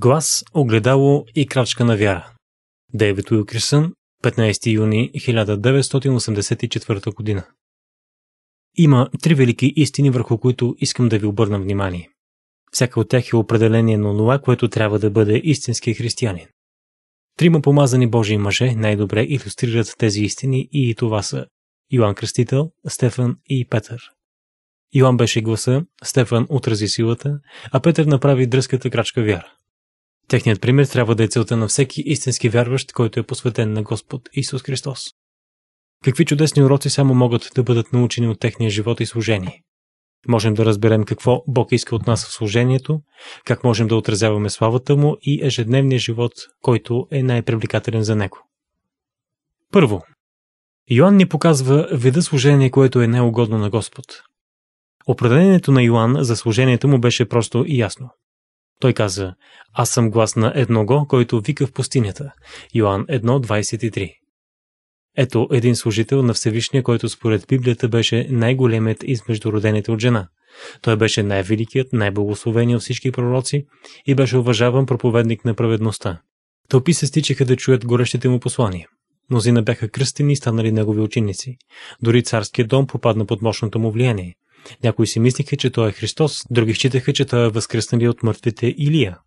Глас, огледало и крачка на вяра. Дейвид Уилкерсън, 15 юни 1984 година. Има три велики истини, върху които искам да ви обърна внимание. Всяка от тях е определение на това, което трябва да бъде истински християнин. Трима помазани Божии мъже най-добре иллюстрират тези истини и това са Йоан Кръстител, Стефан и Петър. Йоан беше гласа, Стефан отрази силата, а Петър направи дръската крачка вяра. Техният пример трябва да е целта на всеки истински вярващ, който е посветен на Господ Исус Христос. Какви чудесни уроци само могат да бъдат научени от техния живот и служение? Можем да разберем какво Бог иска от нас в служението, как можем да отразяваме славата му и ежедневния живот, който е най-привлекателен за него. Първо, Йоанн ни показва вида служение, което е неугодно на Господ. Определението на Йоанн за служението му беше просто и ясно. Той каза, аз съм глас на едного, който вика в пустинята. Йоан 1.23 Ето един служител на Всевишния, който според Библията беше най-големият измежду родените от жена. Той беше най-великият, най-благословеният от всички пророци и беше уважаван проповедник на праведността. Тълпи се стичаха да чуят горещите му послания. Мнозина бяха кръстени и станали негови ученици. Дори царският дом попадна под мощното му влияние. Някои си мислиха, че той е Христос, други считаха, че той е възкръснали от мъртвите Илия.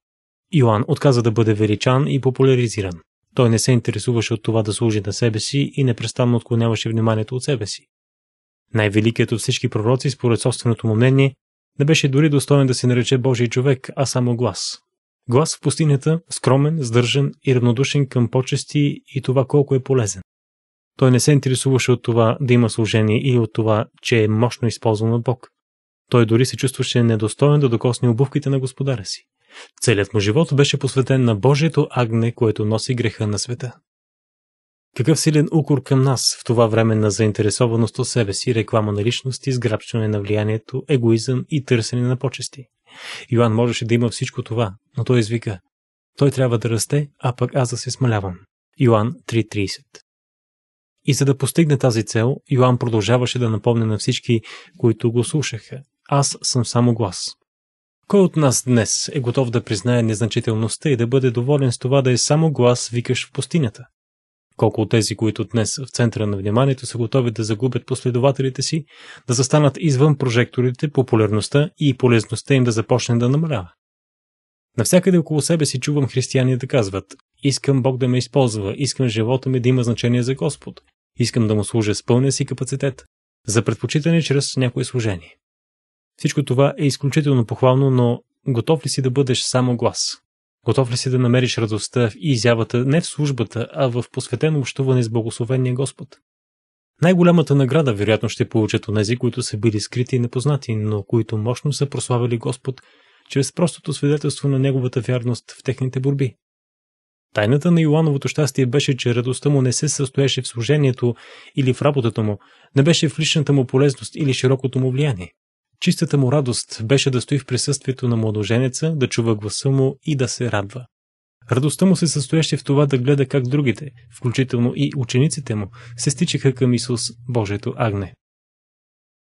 Йоан отказа да бъде величан и популяризиран. Той не се интересуваше от това да служи на себе си и непрестанно отклоняваше вниманието от себе си. Най-великият от всички пророци, според собственото му мнение, не беше дори достоен да се нарече Божий човек, а само глас. Глас в пустинята, скромен, сдържан и равнодушен към почести и това колко е полезен. Той не се интересуваше от това да има служение или от това, че е мощно използван от Бог. Той дори се чувстваше недостоен да докосне обувките на господаря си. Целият му живот беше посветен на Божието агне, което носи греха на света. Какъв силен укор към нас в това време на заинтересованост от себе си, реклама на личности, сграбчване на влиянието, егоизъм и търсене на почести. Йоан можеше да има всичко това, но той извика. Той трябва да расте, а пък аз да се смалявам. Йоан 3.30 и за да постигне тази цел, Йоан продължаваше да напомня на всички, които го слушаха. Аз съм само глас. Кой от нас днес е готов да признае незначителността и да бъде доволен с това да е само глас викаш в пустинята? Колко от тези, които днес в центъра на вниманието са готови да загубят последователите си, да застанат извън прожекторите, популярността и полезността им да започне да намалява? Навсякъде около себе си чувам християни да казват «Искам Бог да ме използва, искам живота ми да има значение за Господ, Искам да му служа с пълния си капацитет, за предпочитане чрез някое служение. Всичко това е изключително похвално, но готов ли си да бъдеш само глас? Готов ли си да намериш радостта и изявата не в службата, а в посветено общуване с благословения Господ? Най-голямата награда вероятно ще получат онези, които са били скрити и непознати, но които мощно са прославили Господ чрез простото свидетелство на Неговата вярност в техните борби. Тайната на Йоановото щастие беше, че радостта му не се състоеше в служението или в работата му, не беше в личната му полезност или широкото му влияние. Чистата му радост беше да стои в присъствието на младоженеца, да чува гласа му и да се радва. Радостта му се състоеше в това да гледа как другите, включително и учениците му, се стичаха към Исус, Божието агне.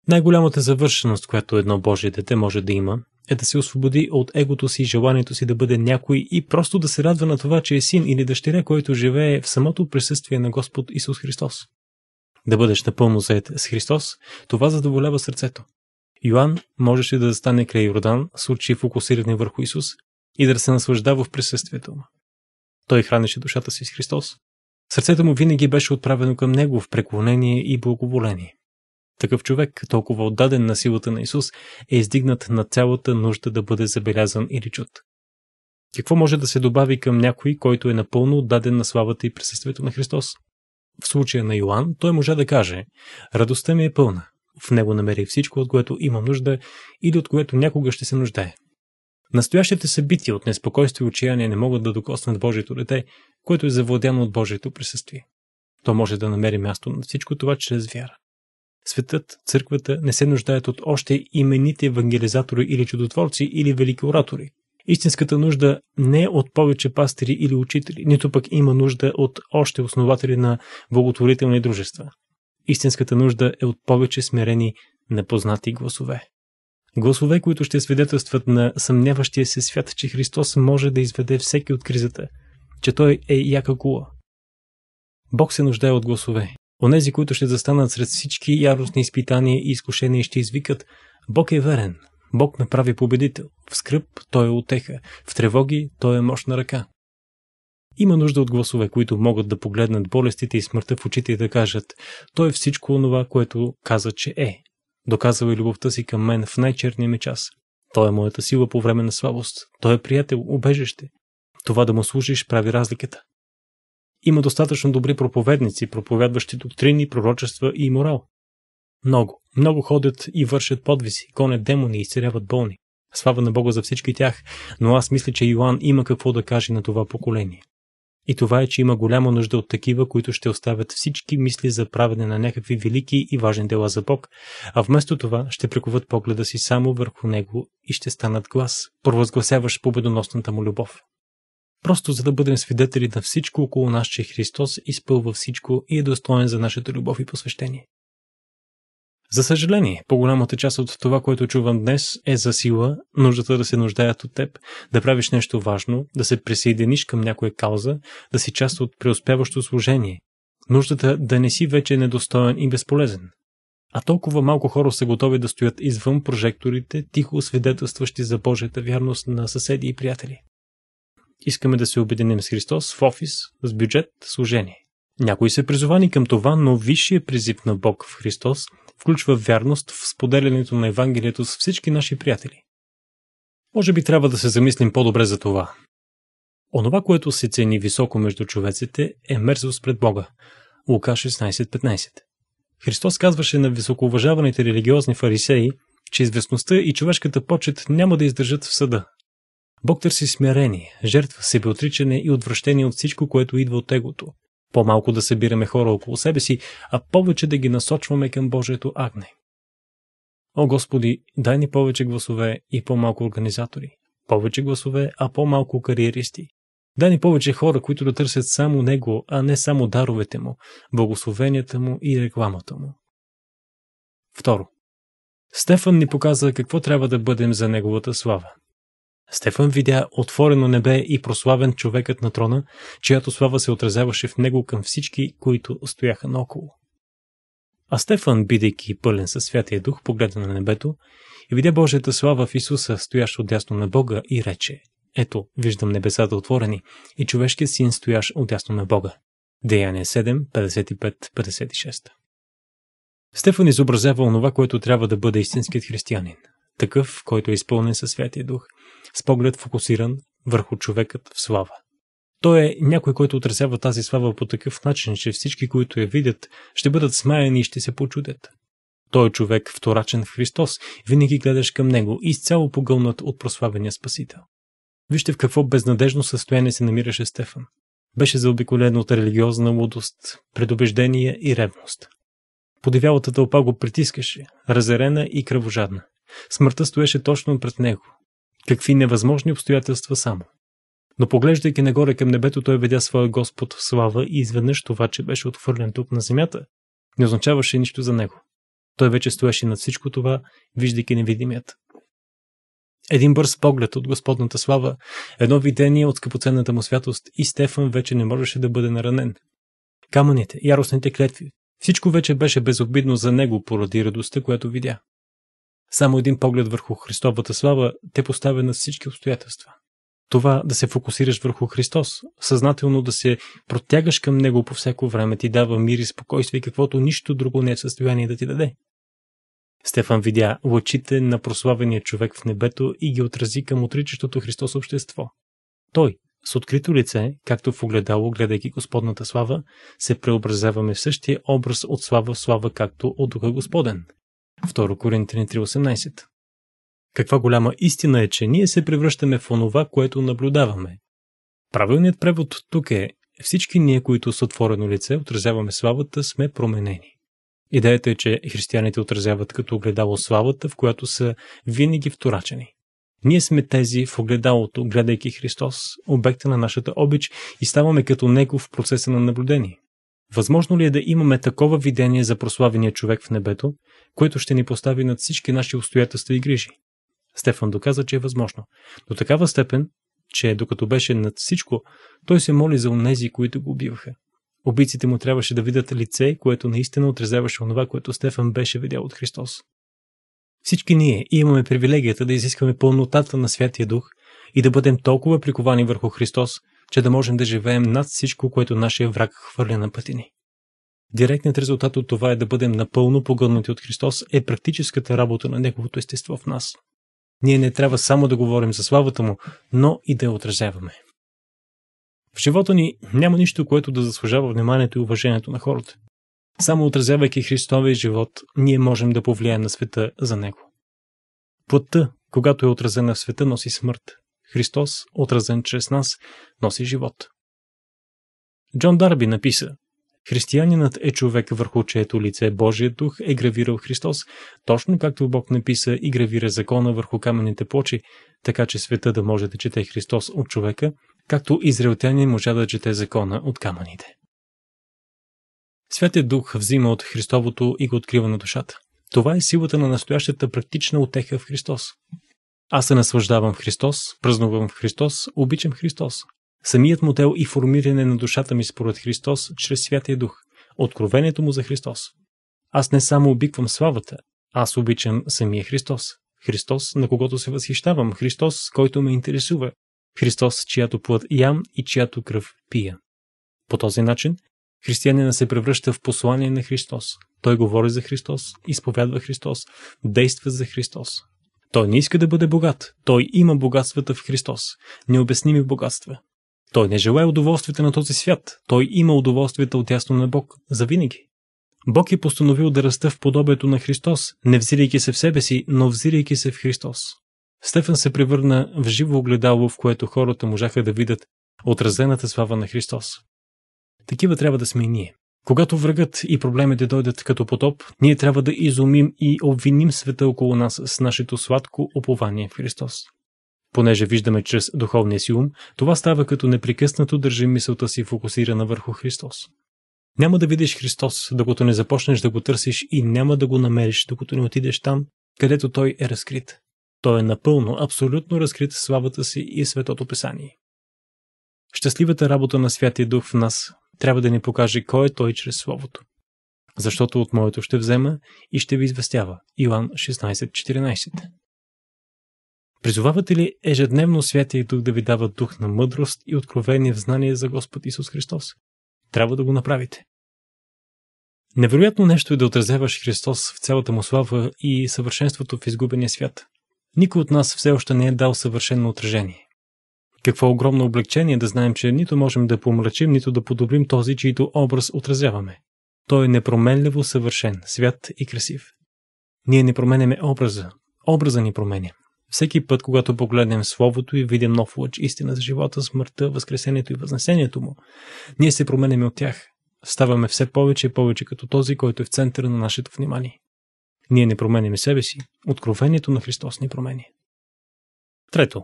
Най-голямата завършеност, която едно Божие дете може да има, е да се освободи от егото си, желанието си да бъде някой и просто да се радва на това, че е син или дъщеря, който живее в самото присъствие на Господ Исус Христос. Да бъдеш напълно заед с Христос, това задоволява сърцето. Йоанн можеше да застане край Йордан случи фокусиране върху Исус и да се наслаждава в присъствието му. Той хранеше душата си с Христос. Сърцето му винаги беше отправено към Него в преклонение и благоволение. Такъв човек, толкова отдаден на силата на Исус, е издигнат на цялата нужда да бъде забелязан или чут. Какво може да се добави към някой, който е напълно отдаден на славата и присъствието на Христос? В случая на Йоанн, той може да каже «Радостта ми е пълна, в него намери всичко, от което имам нужда или от което някога ще се нуждае». Настоящите събития от неспокойство и отчаяние не могат да докоснат Божието дете, което е завладяно от Божието присъствие. То може да намери място на всичко това чрез вяра. Светът, църквата не се нуждаят от още имените евангелизатори или чудотворци или велики оратори. Истинската нужда не е от повече пастири или учители, нито пък има нужда от още основатели на благотворителни дружества. Истинската нужда е от повече смирени, непознати гласове. Гласове, които ще свидетелстват на съмняващия се свят, че Христос може да изведе всеки от кризата, че Той е яка кула. Бог се нуждае от гласове, Онези, които ще застанат сред всички яростни изпитания и изкушения, ще извикат Бог е верен, Бог ме прави победител, в скръп Той е отеха, в тревоги Той е мощна ръка. Има нужда от гласове, които могат да погледнат болестите и смъртта в очите и да кажат Той е всичко онова, което каза, че е. Доказва и е любовта си към мен в най-черния ми час. Той е моята сила по време на слабост. Той е приятел, убежище. Това да му служиш прави разликата. Има достатъчно добри проповедници, проповядващи доктрини, пророчества и морал. Много, много ходят и вършат подвиси, гонят демони и изцеряват болни. Слава на Бога за всички тях, но аз мисля, че Йоанн има какво да каже на това поколение. И това е, че има голяма нужда от такива, които ще оставят всички мисли за правене на някакви велики и важни дела за Бог, а вместо това ще приковат погледа си само върху Него и ще станат глас, провъзгласяваш победоносната му любов просто за да бъдем свидетели на всичко около нас, че Христос изпълва всичко и е достоен за нашата любов и посвещение. За съжаление, по-голямата част от това, което чувам днес, е за сила, нуждата да се нуждаят от теб, да правиш нещо важно, да се присъединиш към някоя кауза, да си част от преуспяващо служение, нуждата да не си вече недостоен и безполезен. А толкова малко хора са готови да стоят извън прожекторите, тихо свидетелстващи за Божията вярност на съседи и приятели. Искаме да се обединим с Христос в офис, с бюджет, служение. Някои са призовани към това, но висшия призив на Бог в Христос включва вярност в споделянето на Евангелието с всички наши приятели. Може би трябва да се замислим по-добре за това. Онова, което се цени високо между човеците, е мерзост пред Бога. Лука 16.15 Христос казваше на високоуважаваните религиозни фарисеи, че известността и човешката почет няма да издържат в съда, Бог търси смирение, жертва, себеотричане и отвращение от всичко, което идва от Егото. По-малко да събираме хора около себе си, а повече да ги насочваме към Божието агне. О Господи, дай ни повече гласове и по-малко организатори, повече гласове, а по-малко кариеристи. Дай ни повече хора, които да търсят само Него, а не само даровете Му, благословенията Му и рекламата Му. Второ. Стефан ни показа какво трябва да бъдем за Неговата слава. Стефан видя отворено небе и прославен човекът на трона, чиято слава се отразяваше в него към всички, които стояха наоколо. А Стефан, бидейки пълен със Святия Дух, погледна на небето и видя Божията слава в Исуса, стоящ отясно на Бога и рече Ето, виждам небесата отворени и човешкият син стоящ отясно на Бога. Деяние 7, 55-56 Стефан изобразява онова, което трябва да бъде истинският християнин такъв, който е изпълнен със Святия Дух, с поглед фокусиран върху човекът в слава. Той е някой, който отразява тази слава по такъв начин, че всички, които я видят, ще бъдат смаяни и ще се почудят. Той е човек, вторачен в Христос, винаги гледаш към него, изцяло погълнат от прославения Спасител. Вижте в какво безнадежно състояние се намираше Стефан. Беше заобиколен от религиозна лудост, предубеждение и ревност. Подивялата тълпа го притискаше, разерена и кръвожадна. Смъртта стоеше точно пред него. Какви невъзможни обстоятелства само. Но поглеждайки нагоре към небето, той видя своя Господ в слава и изведнъж това, че беше отхвърлен тук на земята, не означаваше нищо за него. Той вече стоеше над всичко това, виждайки невидимият. Един бърз поглед от Господната слава, едно видение от скъпоценната му святост и Стефан вече не можеше да бъде наранен. Камъните, яростните клетви, всичко вече беше безобидно за него поради радостта, която видя. Само един поглед върху Христовата слава те поставя на всички обстоятелства. Това да се фокусираш върху Христос, съзнателно да се протягаш към Него по всяко време ти дава мир и спокойствие, каквото нищо друго не е в състояние да ти даде. Стефан видя лъчите на прославения човек в небето и ги отрази към отричащото Христос общество. Той, с открито лице, както в огледало, гледайки Господната слава, се преобразяваме в същия образ от слава в слава, както от Духа Господен – 2 Коринтини 3.18. Каква голяма истина е, че ние се превръщаме в онова, което наблюдаваме. Правилният превод тук е всички ние, които с отворено лице отразяваме славата, сме променени. Идеята е, че християните отразяват като огледало славата, в която са винаги вторачени. Ние сме тези в огледалото, гледайки Христос, обекта на нашата обич и ставаме като Него в процеса на наблюдение. Възможно ли е да имаме такова видение за прославения човек в небето, което ще ни постави над всички наши обстоятелства и грижи? Стефан доказа, че е възможно. До такава степен, че докато беше над всичко, той се моли за онези, които го убиваха. Убийците му трябваше да видят лице, което наистина отрезаваше онова, което Стефан беше видял от Христос. Всички ние имаме привилегията да изискваме пълнотата на Святия Дух и да бъдем толкова приковани върху Христос, че да можем да живеем над всичко, което нашия враг хвърля на пъти ни. Директният резултат от това е да бъдем напълно погълнати от Христос е практическата работа на Неговото естество в нас. Ние не трябва само да говорим за славата Му, но и да я отразяваме. В живота ни няма нищо, което да заслужава вниманието и уважението на хората. Само отразявайки Христовия живот, ние можем да повлияем на света за Него. Плътта, когато е отразена в света, носи смърт. Христос, отразен чрез нас, носи живот. Джон Дарби написа Християнинът е човек върху чието лице Божият дух е гравирал Христос, точно както Бог написа и гравира закона върху каменните плочи, така че света да може да чете Христос от човека, както израелтяни можа да чете закона от камъните. Святият дух взима от Христовото и го открива на душата. Това е силата на настоящата практична отеха в Христос. Аз се наслаждавам в Христос, празнувам в Христос, обичам Христос. Самият модел и формиране на душата ми според Христос чрез Святия Дух, откровението му за Христос. Аз не само обиквам славата, аз обичам самия Христос. Христос, на когото се възхищавам, Христос, който ме интересува, Христос, чиято плът ям и чиято кръв пия. По този начин, християнина се превръща в послание на Христос. Той говори за Христос, изповядва Христос, действа за Христос. Той не иска да бъде богат. Той има богатствата в Христос. Необясними богатства. Той не желая удоволствията на този свят. Той има удоволствията от ясно на Бог. Завинаги. Бог е постановил да расте в подобието на Христос, не взирайки се в себе си, но взирайки се в Христос. Стефан се превърна в живо огледало, в което хората можаха да видят отразената слава на Христос. Такива трябва да сме и ние. Когато врагът и проблемите дойдат като потоп, ние трябва да изумим и обвиним света около нас с нашето сладко опование в Христос. Понеже виждаме чрез духовния си ум, това става като непрекъснато държим мисълта си фокусирана върху Христос. Няма да видиш Христос, докато не започнеш да го търсиш и няма да го намериш, докато не отидеш там, където Той е разкрит. Той е напълно, абсолютно разкрит славата си и светото писание. Щастливата работа на Святия Дух в нас трябва да ни покаже кой е той чрез Словото. Защото от моето ще взема и ще ви известява. Иоанн 16.14 Призовавате ли ежедневно Святия Дух да ви дава дух на мъдрост и откровение в знание за Господ Исус Христос? Трябва да го направите. Невероятно нещо е да отразяваш Христос в цялата му слава и съвършенството в изгубения свят. Никой от нас все още не е дал съвършено отражение. Какво огромно облегчение да знаем, че нито можем да помрачим, нито да подобрим този, чийто образ отразяваме. Той е непроменливо съвършен, свят и красив. Ние не променяме образа. Образа ни променя. Всеки път, когато погледнем Словото и видим нов лъч, истина за живота, смъртта, възкресението и възнесението му, ние се променяме от тях. Ставаме все повече и повече като този, който е в центъра на нашето внимание. Ние не променяме себе си. Откровението на Христос ни промени. Трето,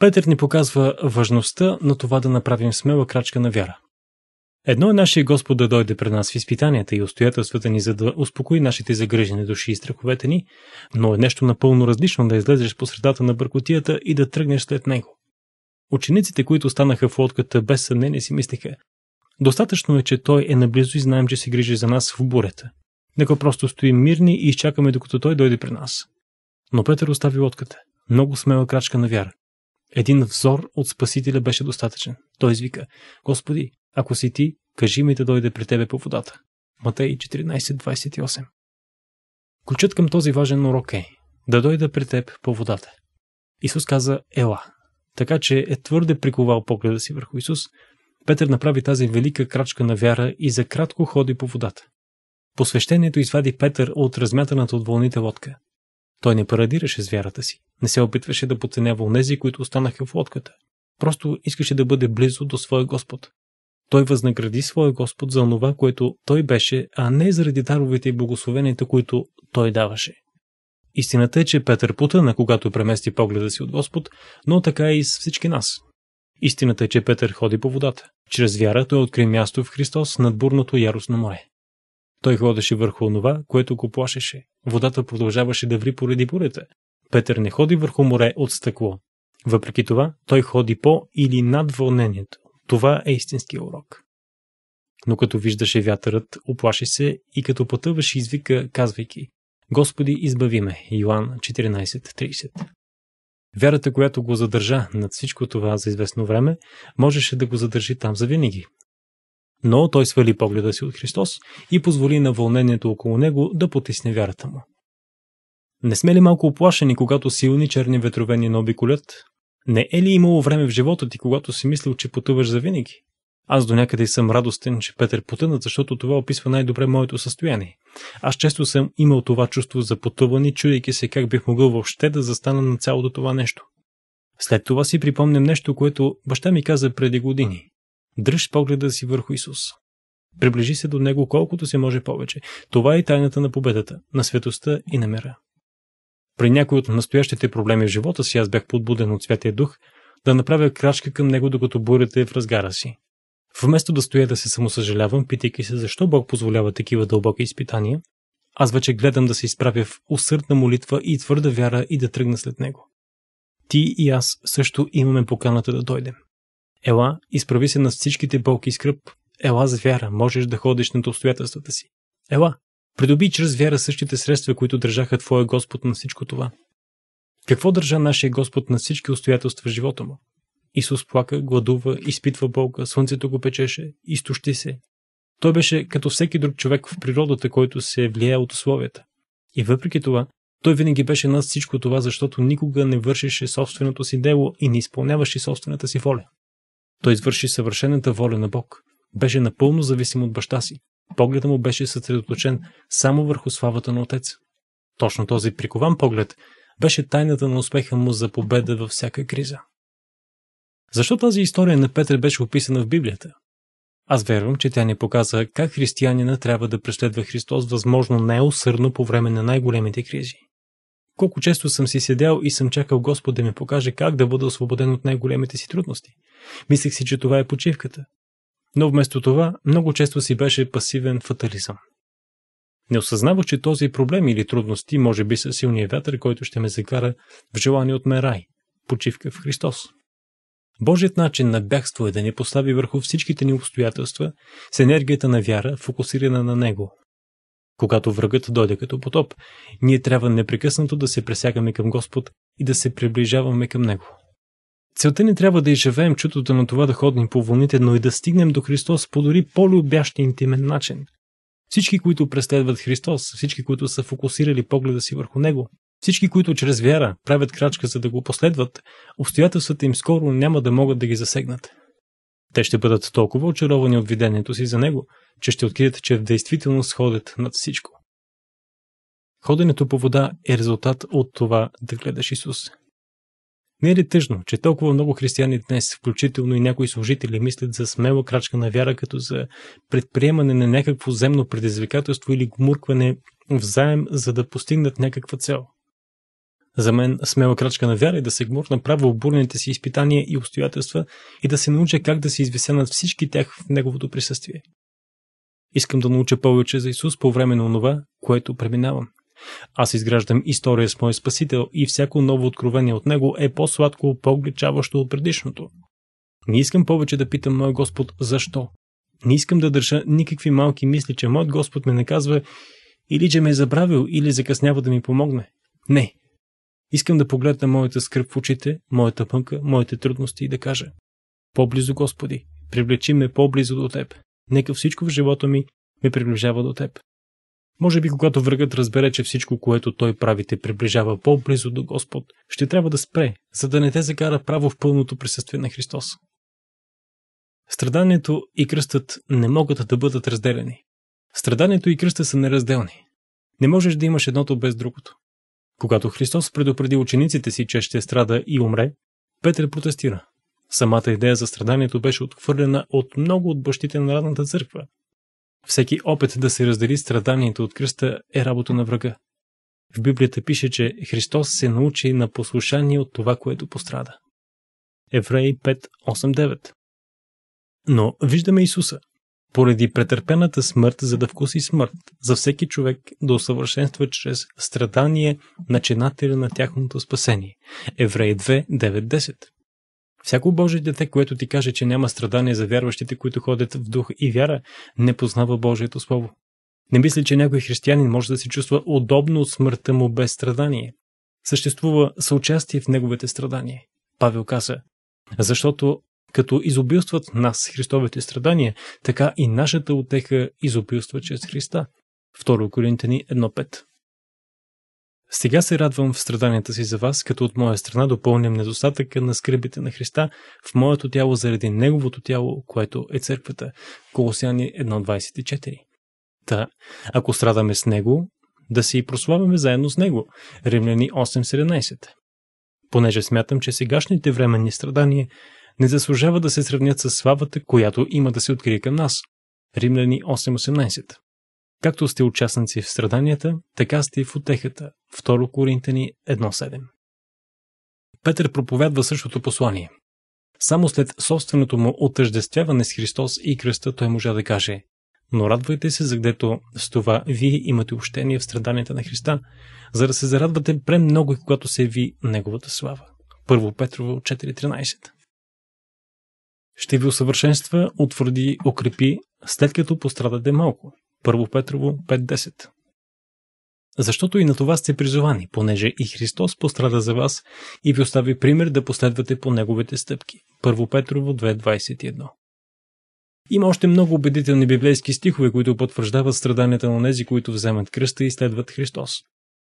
Петър ни показва важността на това да направим смела крачка на вяра. Едно е нашия Господ да дойде при нас в изпитанията и устоятелствата ни, за да успокои нашите загрижени души и страховете ни, но е нещо напълно различно да излезеш по средата на бъркотията и да тръгнеш след него. Учениците, които станаха в лодката, без съмнение си мислиха. Достатъчно е, че той е наблизо и знаем, че се грижи за нас в бурята. Нека просто стоим мирни и изчакаме докато той дойде при нас. Но Петър остави лодката. Много смела крачка на вяра. Един взор от Спасителя беше достатъчен. Той извика, Господи, ако си ти, кажи ми да дойде при тебе по водата. Матей 14.28 Ключът към този важен урок е да дойда при теб по водата. Исус каза Ела, така че е твърде приковал погледа си върху Исус. Петър направи тази велика крачка на вяра и за кратко ходи по водата. Посвещението извади Петър от размятаната от вълните лодка. Той не парадираше с вярата си, не се опитваше да подценява онези, които останаха в лодката. Просто искаше да бъде близо до своя Господ. Той възнагради своя Господ за онова, което той беше, а не заради даровете и благословенията, които той даваше. Истината е, че Петър потъна, когато премести погледа си от Господ, но така и с всички нас. Истината е, че Петър ходи по водата. Чрез вяра той откри място в Христос над бурното яростно море. Той ходеше върху онова, което го плашеше. Водата продължаваше да ври поради бурята. Петър не ходи върху море от стъкло. Въпреки това, той ходи по или над вълнението. Това е истински урок. Но като виждаше вятърът, оплаши се и като потъваше извика, казвайки Господи, избави ме. Йоан 14.30 Вярата, която го задържа над всичко това за известно време, можеше да го задържи там завинаги, но той свали погледа си от Христос и позволи на вълнението около него да потисне вярата му. Не сме ли малко оплашени, когато силни черни ветрове ни наобиколят? Не е ли имало време в живота ти, когато си мислил, че потъваш завинаги? Аз до някъде съм радостен, че Петър потъна, защото това описва най-добре моето състояние. Аз често съм имал това чувство за потъване, чудейки се как бих могъл въобще да застана на цялото това нещо. След това си припомням нещо, което баща ми каза преди години. Дръж погледа си върху Исус. Приближи се до Него колкото се може повече. Това е тайната на победата, на светостта и на мира. При някои от настоящите проблеми в живота си аз бях подбуден от Святия Дух да направя крачка към Него, докато бурята е в разгара си. Вместо да стоя да се самосъжалявам, питайки се защо Бог позволява такива дълбоки изпитания, аз вече гледам да се изправя в усърдна молитва и твърда вяра и да тръгна след Него. Ти и аз също имаме поканата да дойдем. Ела, изправи се на всичките болки и скръп. Ела за вяра, можеш да ходиш над обстоятелствата си. Ела, придоби чрез вяра същите средства, които държаха Твоя Господ на всичко това. Какво държа нашия Господ на всички обстоятелства в живота му? Исус плака, гладува, изпитва болка, слънцето го печеше, изтощи се. Той беше като всеки друг човек в природата, който се е влияе от условията. И въпреки това, той винаги беше над всичко това, защото никога не вършеше собственото си дело и не изпълняваше собствената си воля. Той извърши съвършената воля на Бог. Беше напълно зависим от баща си. Погледът му беше съсредоточен само върху славата на отец. Точно този прикован поглед беше тайната на успеха му за победа във всяка криза. Защо тази история на Петър беше описана в Библията? Аз вярвам, че тя ни показа как християнина трябва да преследва Христос възможно най-усърдно по време на най-големите кризи. Колко често съм си седял и съм чакал Господ да ми покаже как да бъда освободен от най-големите си трудности. Мислех си, че това е почивката. Но вместо това, много често си беше пасивен фатализъм. Не осъзнавах, че този проблем или трудности може би са силния вятър, който ще ме закара в желание от мен рай, почивка в Христос. Божият начин на бягство е да ни постави върху всичките ни обстоятелства с енергията на вяра, фокусирана на Него, когато врагът дойде като потоп, ние трябва непрекъснато да се пресягаме към Господ и да се приближаваме към Него. Целта ни трябва да изживеем чутото на това да ходим по вълните, но и да стигнем до Христос по дори по-любящ и интимен начин. Всички, които преследват Христос, всички, които са фокусирали погледа си върху Него, всички, които чрез вяра правят крачка за да го последват, обстоятелствата им скоро няма да могат да ги засегнат. Те ще бъдат толкова очаровани от видението си за него, че ще открият, че в действителност ходят над всичко. Ходенето по вода е резултат от това да гледаш Исус. Не е ли тъжно, че толкова много християни днес, включително и някои служители, мислят за смела крачка на вяра като за предприемане на някакво земно предизвикателство или гмуркване в заем, за да постигнат някаква цел? За мен смела крачка на вяра е да се гмурна право обурните си изпитания и обстоятелства и да се науча как да се извеся над всички тях в неговото присъствие. Искам да науча повече за Исус по време на онова, което преминавам. Аз изграждам история с мой Спасител и всяко ново откровение от него е по-сладко, по-обличаващо от предишното. Не искам повече да питам моя Господ защо. Не искам да държа никакви малки мисли, че моят Господ ме наказва или че ме е забравил или закъснява да ми помогне. Не, Искам да погледна моята скръп в очите, моята пънка, моите трудности и да кажа По-близо, Господи, привлечи ме по-близо до Теб. Нека всичко в живота ми ме приближава до Теб. Може би когато врагът разбере, че всичко, което той прави, те приближава по-близо до Господ, ще трябва да спре, за да не те закара право в пълното присъствие на Христос. Страданието и кръстът не могат да бъдат разделени. Страданието и кръста са неразделни. Не можеш да имаш едното без другото. Когато Христос предупреди учениците си, че ще страда и умре, Петър протестира. Самата идея за страданието беше отхвърлена от много от бащите на радната църква. Всеки опит да се раздели страданието от кръста е работа на врага. В Библията пише, че Христос се научи на послушание от това, което пострада. Евреи 5.8.9 Но виждаме Исуса, поради претърпената смърт, за да вкуси смърт, за всеки човек да усъвършенства чрез страдание начинателя на тяхното спасение. Евреи 2, 9, Всяко Божие дете, което ти каже, че няма страдание за вярващите, които ходят в дух и вяра, не познава Божието Слово. Не мисли, че някой християнин може да се чувства удобно от смъртта му без страдание. Съществува съучастие в неговите страдания. Павел каза, защото като изобилстват нас Христовите страдания, така и нашата отеха изобилства чрез Христа. 2 Коринтени: 1.5 сега се радвам в страданията си за вас, като от моя страна допълням недостатъка на скръбите на Христа в моето тяло заради Неговото тяло, което е църквата. Колосяни 1.24 Та, ако страдаме с Него, да си прославяме заедно с Него. Римляни 8.17 Понеже смятам, че сегашните временни страдания не заслужава да се сравнят с славата, която има да се открие към нас. Римляни 8.18 Както сте участници в страданията, така сте и в отехата. 2 Коринтени 1.7 Петър проповядва същото послание. Само след собственото му отъждествяване с Христос и кръста той можа да каже но радвайте се, загдето с това вие имате общение в страданията на Христа, за да се зарадвате премного, когато се ви Неговата слава. 1 Петрово 4.13 ще ви усъвършенства, утвърди, укрепи, след като пострадате малко. Първо Петрово 5.10 Защото и на това сте призовани, понеже и Христос пострада за вас и ви остави пример да последвате по неговите стъпки. Първо Петрово 2.21 има още много убедителни библейски стихове, които потвърждават страданията на тези, които вземат кръста и следват Христос.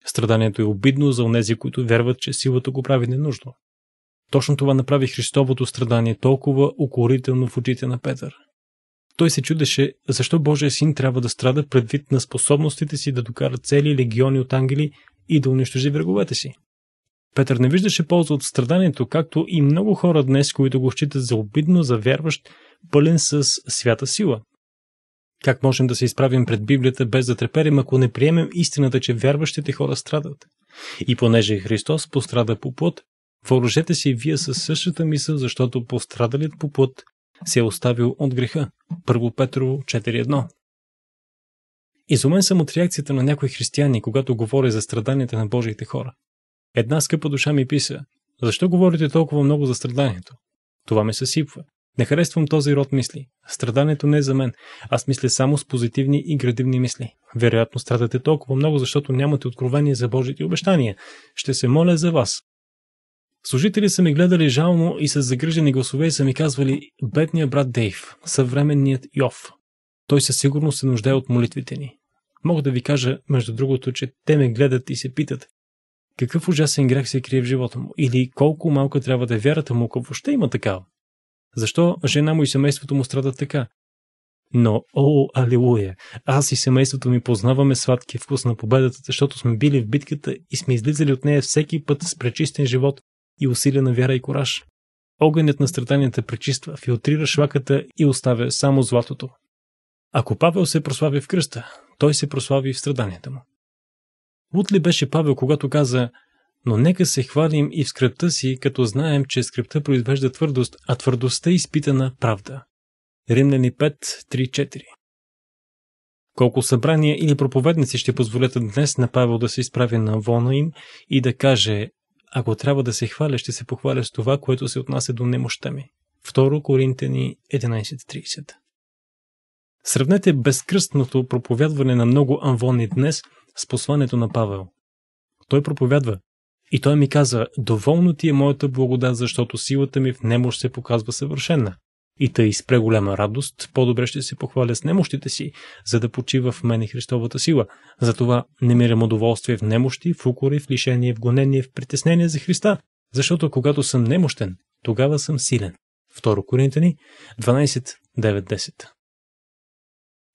Страданието е обидно за онези, които вярват, че силата го прави ненужно. Точно това направи Христовото страдание толкова укорително в очите на Петър. Той се чудеше, защо Божия син трябва да страда предвид на способностите си да докара цели легиони от ангели и да унищожи враговете си. Петър не виждаше полза от страданието, както и много хора днес, които го считат за обидно, за вярващ, пълен с свята сила. Как можем да се изправим пред Библията без да треперим, ако не приемем истината, че вярващите хора страдат? И понеже Христос пострада по плод, Въоръжете се и вие със същата мисъл, защото пострадалият по път се е оставил от греха. Първо Петрово 4.1 Изумен съм от реакцията на някои християни, когато говоря за страданията на Божиите хора. Една скъпа душа ми писа, защо говорите толкова много за страданието? Това ме съсипва. Не харесвам този род мисли. Страданието не е за мен. Аз мисля само с позитивни и градивни мисли. Вероятно страдате толкова много, защото нямате откровение за Божите обещания. Ще се моля за вас. Служители са ми гледали жално и с загрижени гласове са ми казвали бедния брат Дейв, съвременният Йов. Той със сигурност се нуждае от молитвите ни. Мога да ви кажа, между другото, че те ме гледат и се питат какъв ужасен грях се крие в живота му или колко малка трябва да е вярата му, ако въобще има такава. Защо жена му и семейството му страдат така? Но, о, алилуя, аз и семейството ми познаваме сладкия вкус на победата, защото сме били в битката и сме излизали от нея всеки път с пречистен живот, и усилена вяра и кораж. Огънят на страданията пречиства, филтрира шваката и оставя само златото. Ако Павел се прослави в кръста, той се прослави в страданията му. Лут ли беше Павел, когато каза но нека се хвалим и в скръпта си, като знаем, че скръпта произвежда твърдост, а твърдостта е изпитана правда. Римляни 5.3.4 Колко събрания или проповедници ще позволят днес на Павел да се изправи на вона им и да каже ако трябва да се хваля, ще се похваля с това, което се отнася до немощта ми. 2 Коринтени 11.30 Сравнете безкръстното проповядване на много анвони днес с посланието на Павел. Той проповядва. И той ми каза, доволно ти е моята благодат, защото силата ми в немощ се показва съвършена. И тъй с преголяма радост по-добре ще се похваля с немощите си, за да почива в мене Христовата сила. Затова не мирам удоволствие в немощи, в укори, в лишение, в гонение, в притеснение за Христа, защото когато съм немощен, тогава съм силен. 2 Коринтяни 12.9.10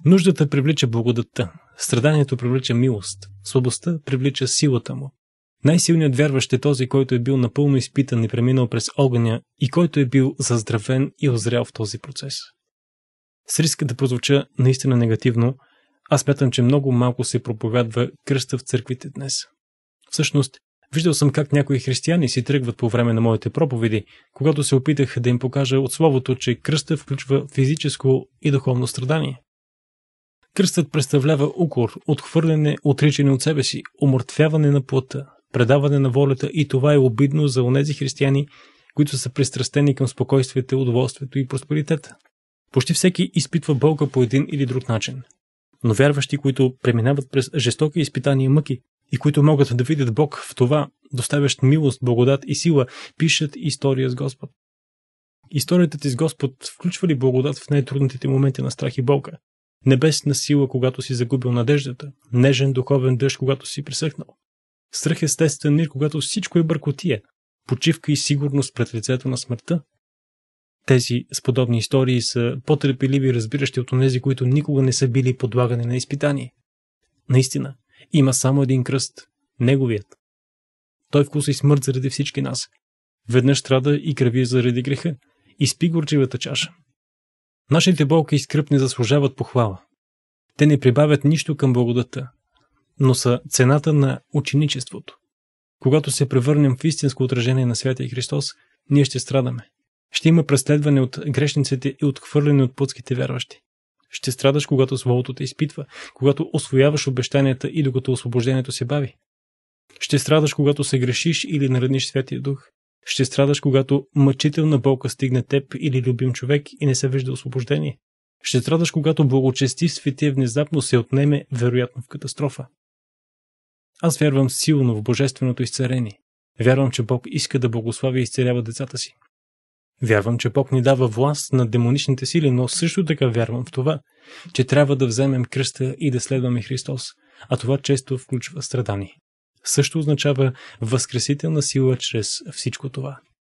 Нуждата привлича благодатта, страданието привлича милост, слабостта привлича силата му, най-силният вярващ е този, който е бил напълно изпитан и преминал през огъня и който е бил заздравен и озрял в този процес. С риска да прозвуча наистина негативно, аз мятам, че много малко се проповядва кръста в църквите днес. Всъщност, виждал съм как някои християни си тръгват по време на моите проповеди, когато се опитах да им покажа от словото, че кръста включва физическо и духовно страдание. Кръстът представлява укор, отхвърляне, отричане от себе си, умъртвяване на плътта, предаване на волята и това е обидно за онези християни, които са пристрастени към спокойствието, удоволствието и просперитета. Почти всеки изпитва болка по един или друг начин. Но вярващи, които преминават през жестоки изпитания и мъки, и които могат да видят Бог в това, доставящ милост, благодат и сила, пишат история с Господ. Историята ти с Господ включва ли благодат в най-трудните моменти на страх и болка? Небесна сила, когато си загубил надеждата, нежен духовен дъжд, когато си пресъхнал, свръхестествен мир, когато всичко е бъркотия, почивка и сигурност пред лицето на смъртта? Тези с подобни истории са по-търпеливи и разбиращи от тези, които никога не са били подлагани на изпитание. Наистина, има само един кръст – неговият. Той вкуса и смърт заради всички нас. Веднъж страда и крави заради греха. и спи горчивата чаша. Нашите болки и скръп не заслужават похвала. Те не прибавят нищо към благодата, но са цената на ученичеството. Когато се превърнем в истинско отражение на Святия Христос, ние ще страдаме. Ще има преследване от грешниците и отхвърляне от плътските вярващи. Ще страдаш, когато Словото те изпитва, когато освояваш обещанията и докато освобождението се бави. Ще страдаш, когато се грешиш или нараниш Святия Дух. Ще страдаш, когато мъчителна болка стигне теб или любим човек и не се вижда освобождение. Ще страдаш, когато благочестив светия внезапно се отнеме, вероятно в катастрофа. Аз вярвам силно в божественото изцерение. Вярвам, че Бог иска да благославя и изцерява децата си. Вярвам, че Бог ни дава власт на демоничните сили, но също така вярвам в това, че трябва да вземем кръста и да следваме Христос, а това често включва страдание. Също означава възкресителна сила чрез всичко това.